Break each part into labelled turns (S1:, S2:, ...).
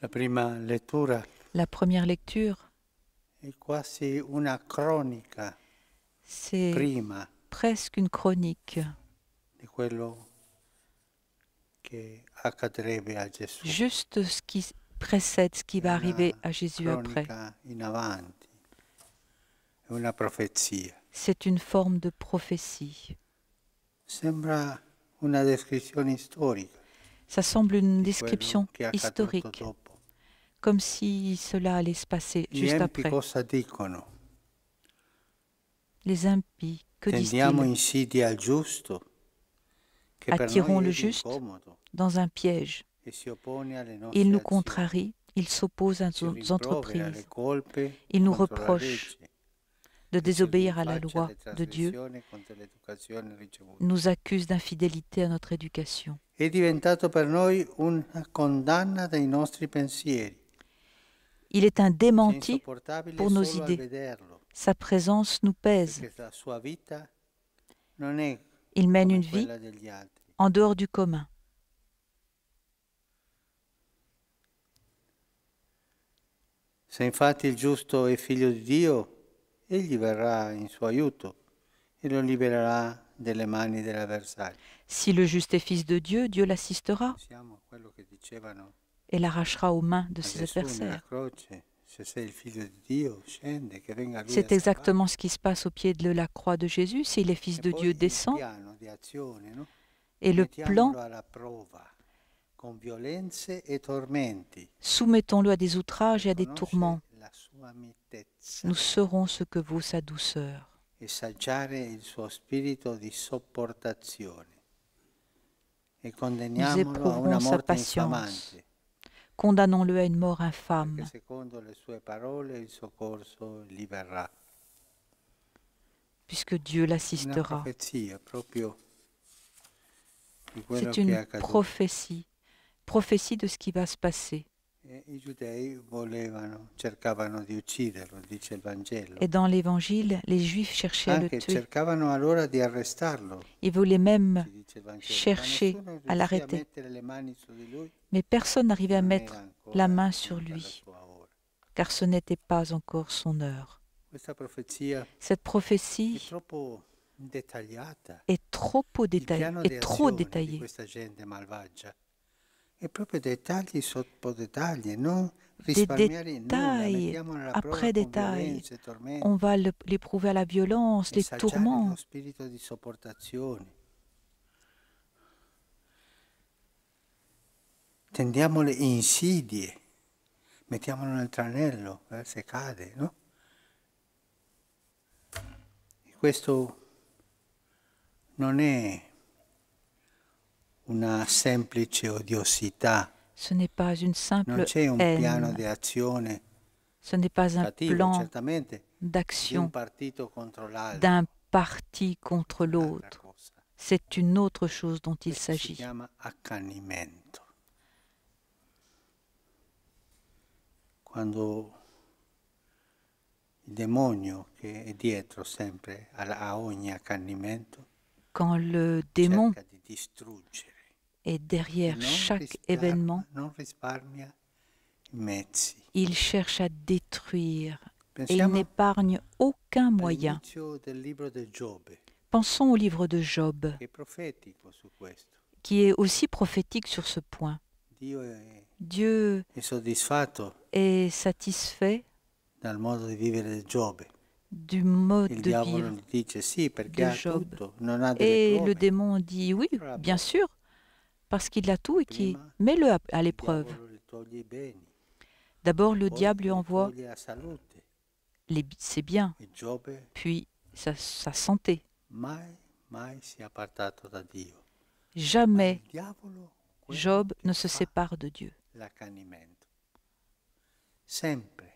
S1: La prima lettura.
S2: La première lecture.
S1: est quasi une chronique.
S2: C'est prima. presque une chronique.
S1: de quello che accadrebbe a Gesù. Juste
S2: ce qui précède ce qui va arriver à Jésus après.
S1: In Una profezia.
S2: C'est une forme de prophétie. Sembra
S1: una descrizione storica.
S2: Ça semble une
S1: description historique
S2: comme si cela allait se passer juste après. Les impies, que
S1: disent-ils Attirons le juste
S2: dans un piège.
S1: E il nous contrarie,
S2: il s'oppose à nos entreprises, il nous reproche
S1: de e désobéir à la loi de Dieu, nous accuse
S2: d'infidélité à notre éducation.
S1: È diventato per noi pensées.
S2: Il est un démenti pour nos idées. Sa présence nous pèse.
S1: Il mène une vie
S2: en dehors du commun.
S1: Se infatti il giusto è figlio di Dio, egli verrà in suo aiuto e lo libererà delle mani dell'avversario.
S2: Si le juste est fils de Dieu, Dieu l'assistera et l'arrachera aux mains de ses adversaires.
S1: C'est exactement ce
S2: qui se passe au pied de la croix de Jésus. Si les fils e de Dieu descend, et le plan,
S1: e
S2: soumettons-le à des outrages et à des tourments. Nous serons ce que vaut sa douceur.
S1: E Nous éprouvons sa patience
S2: condamnons-le à une mort infâme. Puisque Dieu l'assistera. C'est une prophétie, prophétie de ce qui va se passer.
S1: E Et dans
S2: l'Évangile, les Juifs cherchaient à le tuer.
S1: Ils voulaient même chercher à l'arrêter,
S2: mais personne n'arrivait à mettre la main sur lui, car ce n'était pas encore son heure.
S1: Cette prophétie est trop détaillée, est trop détaillée. Des détails après détails, on va l'éprouver
S2: à la violence, les tourments,
S1: tendiamo le insidie, mettiamolo nel tranello, eh, se cade, no? E questo non è una semplice odiosità.
S2: Ce n'est pas une simple non c'è un haine. piano di
S1: azione.
S2: Ce n'est pas un cattivo, plan d'action d'un parti contre l'autre. C'est une autre chose
S1: dont il s'agit. quand
S2: le démon est derrière chaque événement, il cherche à détruire et il n'épargne aucun moyen. Pensons au livre de Job, qui est aussi prophétique sur ce point.
S1: Dieu est
S2: satisfait
S1: Du mode il vivre de Job. Et le
S2: démon dit oui, bien sûr, parce qu'il a tout et qui met-le à l'épreuve. D'abord, le diable lui envoie les, ses biens, puis sa santé. Jamais Job ne se sépare de Dieu
S1: l'accanimento. Sempre,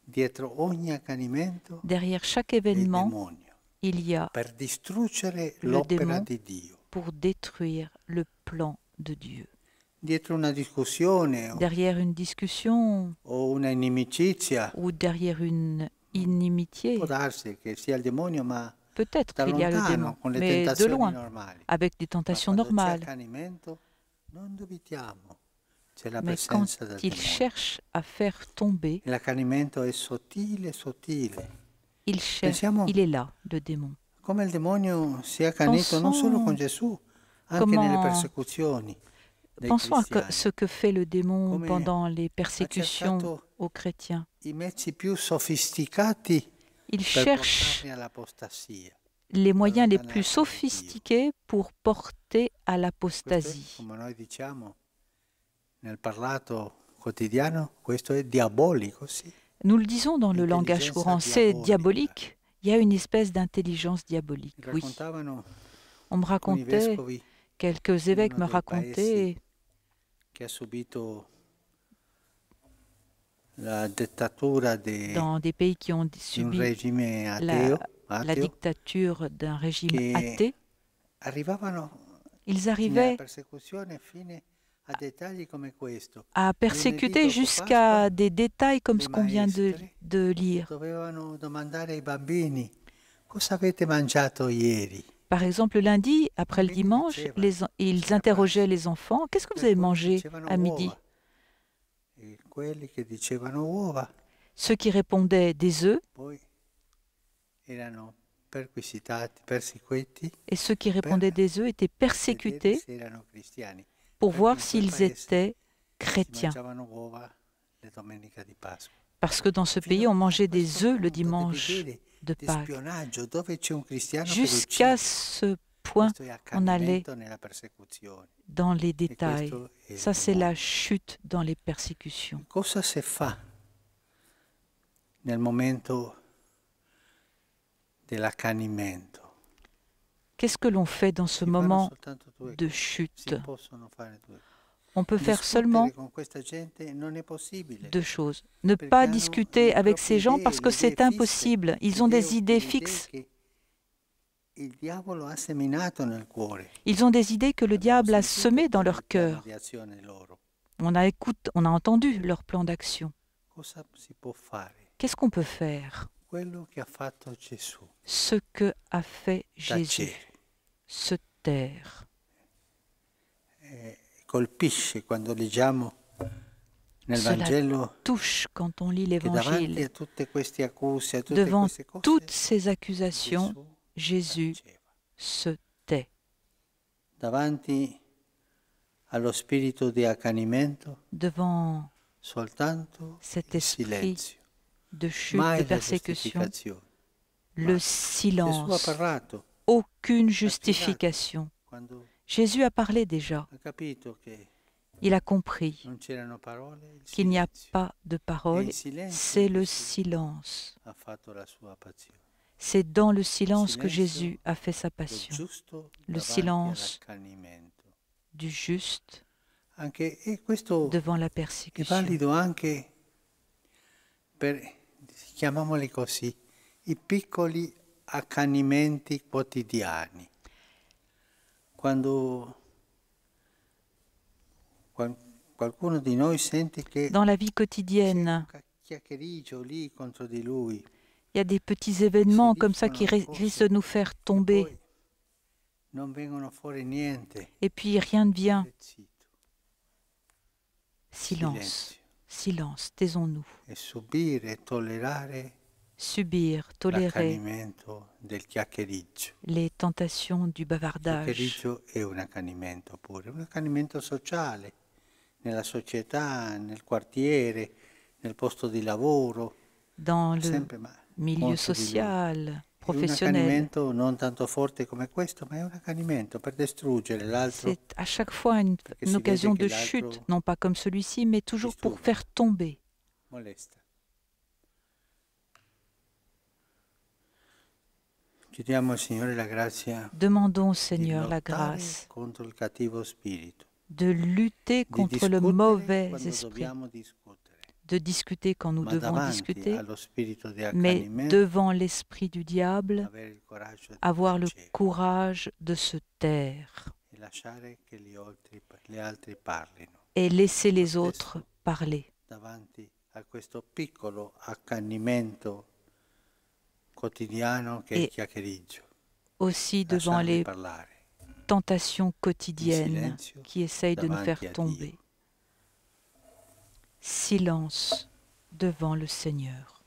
S1: dietro ogni accanimento,
S2: derrière chaque
S1: événement, demonio, il y a per distruggere le l'opera di Dio.
S2: Pour détruire le plan de Dieu.
S1: Dietro una discussione, derrière une discussion, o una inimicizia, ou
S2: derrière une inimitié,
S1: può che sia il demonio, ma peut-être qu'il y a le démon, mais de loin, avec des tentations normales. Non dubitiamo. Mais quand il cherche à faire tomber, il cherche,
S2: il est là, le démon. Come Pensons à ce que fait le démon pendant les persécutions aux chrétiens.
S1: Il cherche
S2: les moyens les plus sophistiqués pour porter à l'apostasie. Nous le disons dans le langage courant, c'est diabolique. Il y a une espèce d'intelligence diabolique, oui.
S1: On me racontait, quelques évêques me racontaient dans des
S2: pays qui ont subi la, la dictature d'un régime athée, ils arrivaient
S1: à persécuter jusqu'à
S2: des détails comme ce qu'on vient de, lire. Par exemple, lundi, après le dimanche, ils interrogeaient les enfants, qu'est-ce que vous avez mangé à midi
S1: e
S2: Ceux qui répondaient des œufs, et ceux qui répondaient des œufs étaient persécutés pour voir s'ils étaient chrétiens. Parce que dans ce pays, on mangeait des œufs le dimanche de Pâques.
S1: Jusqu'à
S2: ce point, on allait
S1: dans les e détails. Ça, c'est la
S2: chute dans les persécutions.
S1: nel momento dell'accanimento.
S2: Qu'est-ce que l'on fait dans ce moment
S1: de chute
S2: On peut faire seulement deux choses. Ne pas discuter avec ces gens parce que c'est impossible. Ils ont des
S1: idées fixes. Ils
S2: ont des idées que le diable a semées dans leur cœur. On a, entendu leur plan d'action. Qu'est-ce qu'on peut faire Ce que a fait Jésus se taire.
S1: Eh, colpisce quando leggiamo nel Vangelo
S2: touche quand on lit l'Évangile. Devant
S1: toutes queste accuse, a tutte
S2: ces accusations, Jésus se tait.
S1: Davanti allo spirito di accanimento,
S2: devant
S1: soltanto
S2: cet silenzio. de chute, de persécution, le silence aucune justification. Jésus a parlé déjà. Il a compris qu'il n'y a pas de e parole, c'est le silence. C'est dans le silence que Jésus a fait sa passion, le silence
S1: du juste e devant la persécution. così, i piccoli accanimenti quotidiani. Quando dans la
S2: vie quotidienne il y a des petits événements comme ça qui risquent de nous faire tomber.
S1: E
S2: Et puis rien ne vient. Silence, silence, taisons-nous.
S1: E subir, tolérer del
S2: les tentations du bavardage.
S1: È un accanimento pure, un accanimento sociale, nella società, nel quartiere, nel posto di lavoro.
S2: Dans le ma,
S1: milieu social,
S2: professionnel. C'est à chaque fois une, occasion de chute, non pas comme celui-ci, mais toujours pour faire tomber. Demandons au Seigneur la grâce de lutter contre le mauvais esprit, de discuter quand nous devons discuter, mais devant l'esprit du diable, avoir le courage de se taire
S1: e
S2: et laisser les autres parler
S1: quotidiano e
S2: aussi devant les tentations quotidiennes qui essayent de nous faire tomber. Silence devant le Seigneur.